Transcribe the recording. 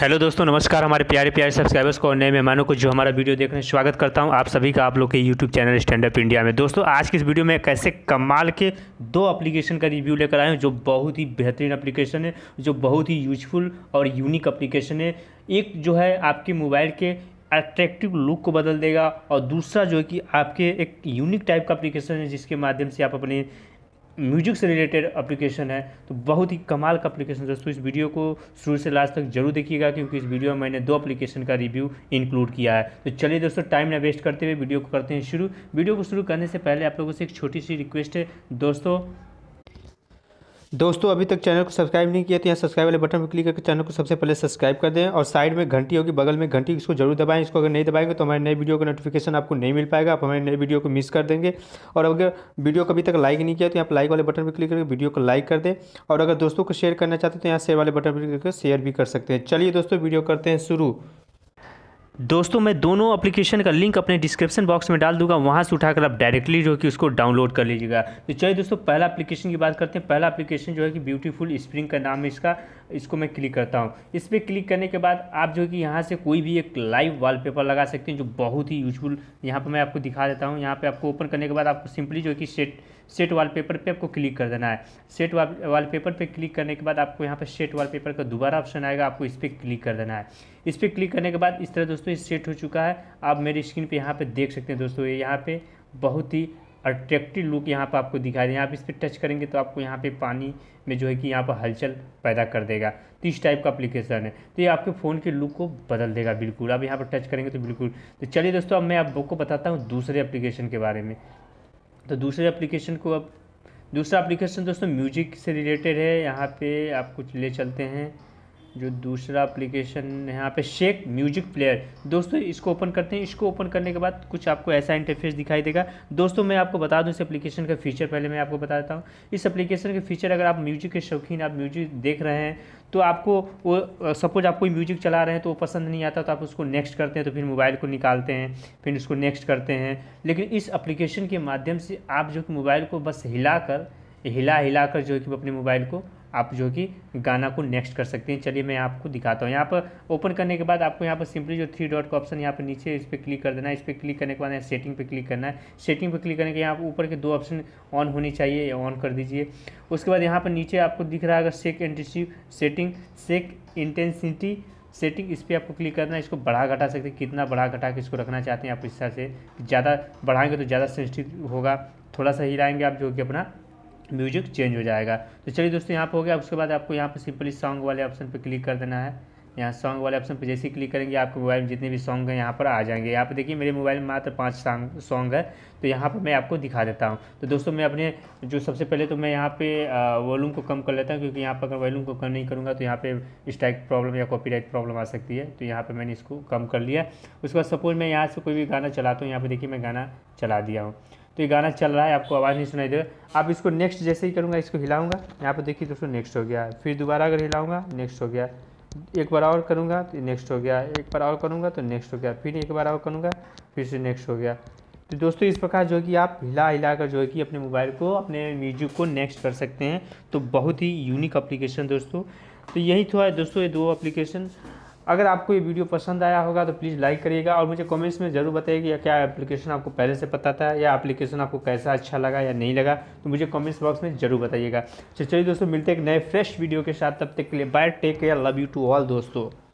hello दोस्तों नमस्कार हमारे प्यारे प्यारे सब्सक्राइबर्स को और नए मेहमानों को जो हमारा वीडियो देखने स्वागत करता हूं आप सभी का आप लोग के YouTube channel stand up India में दोस्तों आज की इस वीडियो में कैसे कमाल के दो एप्लीकेशन का रिव्यू लेकर आए हैं जो बहुत ही बेहतरीन एप्लीकेशन है जो बहुत ही यूजफुल और यूनिक अप्लीकेशन है एक जो है आपके मोबाइल के अट्रैक्टिव लुक को बदल देगा और दूसरा जो है कि आपके एक यूनिक टाइप का अप्लीकेशन है जिसके माध्यम से आप अपने म्यूजिक से रिलेटेड एप्लीकेशन है तो बहुत ही कमाल का एप्लीकेशन दोस्तों इस वीडियो को शुरू से लास्ट तक जरूर देखिएगा क्योंकि इस वीडियो में मैंने दो एप्लीकेशन का रिव्यू इंक्लूड किया है तो चलिए दोस्तों टाइम ना वेस्ट करते हुए वीडियो को करते हैं शुरू वीडियो को शुरू करने से पहले आप लोगों से एक छोटी सी रिक्वेस्ट है दोस्तों दोस्तों अभी तक चैनल को सब्सक्राइब नहीं किया तो यहाँ सब्सक्राइब वाले बटन पर क्लिक करके चैनल को सबसे पहले सब्सक्राइब कर दें और साइड में घंटी होगी बगल में घंटी इसको जरूर दबाएं इसको अगर नहीं दबाएंगे तो हमारे नए वीडियो का नोटिफिकेशन आपको नहीं मिल पाएगा आप हमारे नए वीडियो को मिस कर देंगे और अगर वीडियो को अभी तक लाइक नहीं किया तो यहाँ लाइक वाले बटन पर क्लिक करके वीडियो को लाइक कर दें और अगर दोस्तों को शेयर करना चाहते हैं तो यहाँ शेयर वाले बटन पर क्लिक करके शेयर भी कर सकते हैं चलिए दोस्तों वीडियो करते हैं शुरू दोस्तों मैं दोनों एप्लीकेशन का लिंक अपने डिस्क्रिप्शन बॉक्स में डाल दूंगा वहाँ से उठाकर आप डायरेक्टली जो है कि उसको डाउनलोड कर लीजिएगा तो चलिए दोस्तों पहला एप्लीकेशन की बात करते हैं पहला एप्लीकेशन जो है कि ब्यूटीफुल स्प्रिंग का नाम है इसका इसको मैं क्लिक करता हूँ इस पर क्लिक करने के बाद आप जो है कि यहाँ से कोई भी एक लाइव वाल लगा सकते हैं जो बहुत ही यूजफुल यहाँ पर मैं आपको दिखा देता हूँ यहाँ पर आपको ओपन करने के बाद आपको सिंपली जो है कि सेट सेट पेपर पे आपको क्लिक कर देना है सेट पेपर पे क्लिक करने के बाद आपको यहाँ पर सेट पेपर का दोबारा ऑप्शन आएगा आपको इस पर क्लिक कर देना है इस पर क्लिक करने के बाद इस तरह दोस्तों दोस्तों ये सेट हो चुका है आप मेरी स्क्रीन पे यहाँ पे देख सकते हैं दोस्तों ये यहाँ पे बहुत ही अट्रैक्टिव लुक यहाँ पर आपको दिखाई देगा आप इस पर टच करेंगे तो आपको यहाँ पे पानी में जो है कि यहाँ पर हलचल पैदा कर देगा तो इस टाइप का अप्लीकेशन है तो ये आपके फ़ोन के लुक को बदल देगा बिल्कुल आप यहाँ पर टच करेंगे तो बिल्कुल तो चलिए दोस्तों अब मैं आपको बताता हूँ दूसरे एप्लीकेशन के बारे में तो दूसरे एप्लीकेशन को अब दूसरा एप्लीकेशन दोस्तों म्यूजिक से रिलेटेड है यहाँ पर आप कुछ ले चलते हैं जो दूसरा एप्लीकेशन है यहाँ पे शेक म्यूजिक प्लेयर दोस्तों इसको ओपन करते हैं इसको ओपन करने के बाद कुछ आपको ऐसा इंटरफेस दिखाई देगा दोस्तों मैं आपको बता दूं इस एप्लीकेशन का फीचर पहले मैं आपको बता देता हूँ इस एप्लीकेशन के फीचर अगर आप म्यूजिक के शौकीन आप म्यूजिक देख रहे हैं तो आपको वो सपोज आप कोई म्यूजिक चला रहे हैं तो वो पसंद नहीं आता तो आप उसको नेक्स्ट करते हैं तो फिर मोबाइल को निकालते हैं फिर उसको नेक्स्ट करते हैं लेकिन इस एप्लीकेशन के माध्यम से आप जो कि मोबाइल को बस हिलाकर हिला हिला कर जो कि अपने मोबाइल को आप जो कि गाना को नेक्स्ट कर सकते हैं चलिए मैं आपको दिखाता हूँ यहाँ पर ओपन करने के बाद आपको यहाँ पर सिंपली जो थ्री डॉट का ऑप्शन यहाँ पर नीचे इस पर क्लिक कर देना है इस पर क्लिक करने के बाद सेटिंग पर क्लिक करना है सेटिंग पर क्लिक करने के यहाँ ऊपर के दो ऑप्शन ऑन होनी चाहिए ऑन कर दीजिए उसके बाद यहाँ पर नीचे आपको दिख रहा है sec intensive setting sec intensity setting इस पर आपको क्लिक करना है इसको बढ़ा घटा सकते हैं कितना बढ़ा घटा के इसको रखना चाहते हैं आप इस तरह से ज़्यादा बढ़ाएंगे तो ज़्यादा सेंसिटिव होगा थोड़ा सा हिलाएंगे आप जो कि अपना म्यूजिक चेंज हो जाएगा तो चलिए दोस्तों यहाँ पर हो गया उसके बाद आपको यहाँ पर सिंपली सॉन्ग वाले ऑप्शन पर क्लिक कर देना है यहाँ सॉन्ग वाले ऑप्शन पर जैसे ही क्लिक करेंगे आपके मोबाइल में जितने भी सॉन्ग हैं यहाँ पर आ जाएंगे यहाँ पर देखिए मेरे मोबाइल में मात्र पाँच सॉन्ग है तो यहाँ पर मैं आपको दिखा देता हूँ तो दोस्तों मैं अपने जो सबसे पहले तो मैं यहाँ पे वॉल्यूम को कम कर लेता हूँ क्योंकि यहाँ पर अगर वॉल्यूम को कम नहीं करूँगा तो यहाँ पर स्ट्राइक प्रॉब्लम या कॉपी प्रॉब्लम आ सकती है तो यहाँ पर मैंने इसको कम कर लिया उसके बाद सपोज मैं यहाँ से कोई भी गाना चलाता हूँ यहाँ पर देखिए मैं गाना चला दिया हूँ तो ये गाना चल रहा है आपको आवाज़ नहीं सुनाई दे रहा आप इसको नेक्स्ट जैसे ही करूँगा इसको हिलाऊंगा यहाँ पर देखिए दोस्तों नेक्स्ट हो गया फिर दोबारा अगर हिलाऊंगा नेक्स्ट हो गया एक बार और करूँगा तो नेक्स्ट हो गया एक बार और करूँगा तो नेक्स्ट हो गया फिर एक बार और करूँगा फिर से नेक्स्ट हो गया तो दोस्तों इस प्रकार जो कि आप हिला हिला कर जो है कि अपने मोबाइल को अपने म्यूजिक को नेक्स्ट कर सकते हैं तो बहुत ही यूनिक अप्लीकेशन दोस्तों तो यही तो है दोस्तों ये दो अप्लीकेशन अगर आपको ये वीडियो पसंद आया होगा तो प्लीज़ लाइक करिएगा और मुझे कमेंट्स में ज़रूर कि क्या एप्लीकेशन आपको पहले से पता था या एप्लीकेशन आपको कैसा अच्छा लगा या नहीं लगा तो मुझे कमेंट्स बॉक्स में ज़रूर बताइएगा तो चलिए दोस्तों मिलते हैं एक नए फ्रेश वीडियो के साथ तब तक के लिए bye take care love you to all दोस्तों